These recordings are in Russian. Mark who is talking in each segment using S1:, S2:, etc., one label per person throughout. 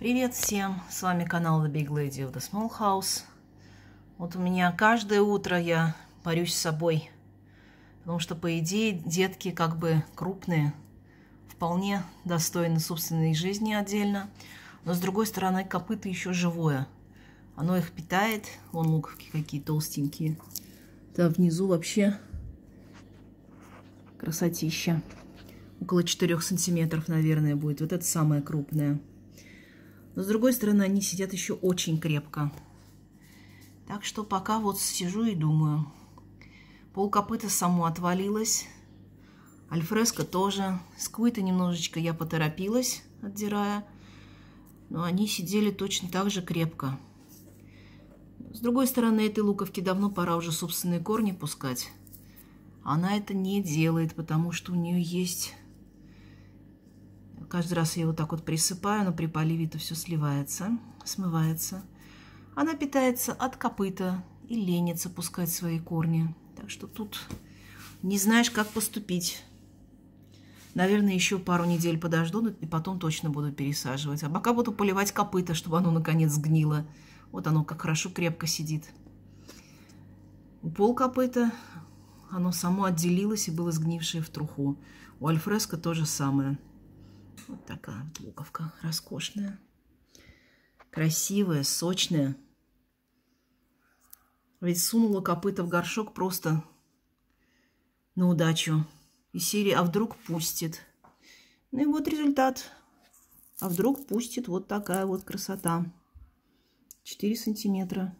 S1: Привет всем! С вами канал The Big Lady of the Small House. Вот у меня каждое утро я парюсь с собой, потому что, по идее, детки как бы крупные, вполне достойны собственной жизни отдельно, но, с другой стороны, копыта еще живое. Оно их питает. Вон луковки какие толстенькие. Да, внизу вообще красотища. Около 4 сантиметров, наверное, будет. Вот это самое крупное. Но с другой стороны, они сидят еще очень крепко. Так что пока вот сижу и думаю. Пол копыта само отвалилось. Альфреско тоже. Сквита немножечко я поторопилась, отдирая. Но они сидели точно так же крепко. С другой стороны, этой луковки давно пора уже собственные корни пускать. Она это не делает, потому что у нее есть Каждый раз я его так вот присыпаю, но при поливе это все сливается, смывается. Она питается от копыта и ленится пускать свои корни. Так что тут не знаешь, как поступить. Наверное, еще пару недель подожду, и потом точно буду пересаживать. А пока буду поливать копыта, чтобы оно наконец сгнило. Вот оно как хорошо крепко сидит. У пол копыта оно само отделилось и было сгнившее в труху. У альфреска то же самое – вот такая вот луковка роскошная. Красивая, сочная. Ведь сунула копыта в горшок просто на удачу. И серии «А вдруг пустит?» Ну и вот результат. А вдруг пустит вот такая вот красота. 4 сантиметра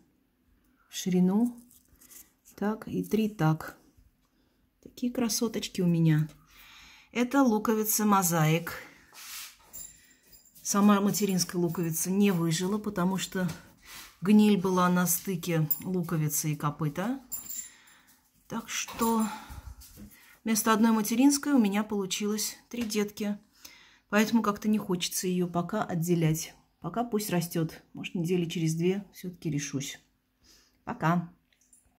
S1: в ширину. Так, и три так. Такие красоточки у меня. Это луковица мозаик. Сама материнская луковица не выжила, потому что гниль была на стыке луковицы и копыта. Так что вместо одной материнской у меня получилось три детки. Поэтому как-то не хочется ее пока отделять. Пока пусть растет. Может, недели через две все-таки решусь. Пока.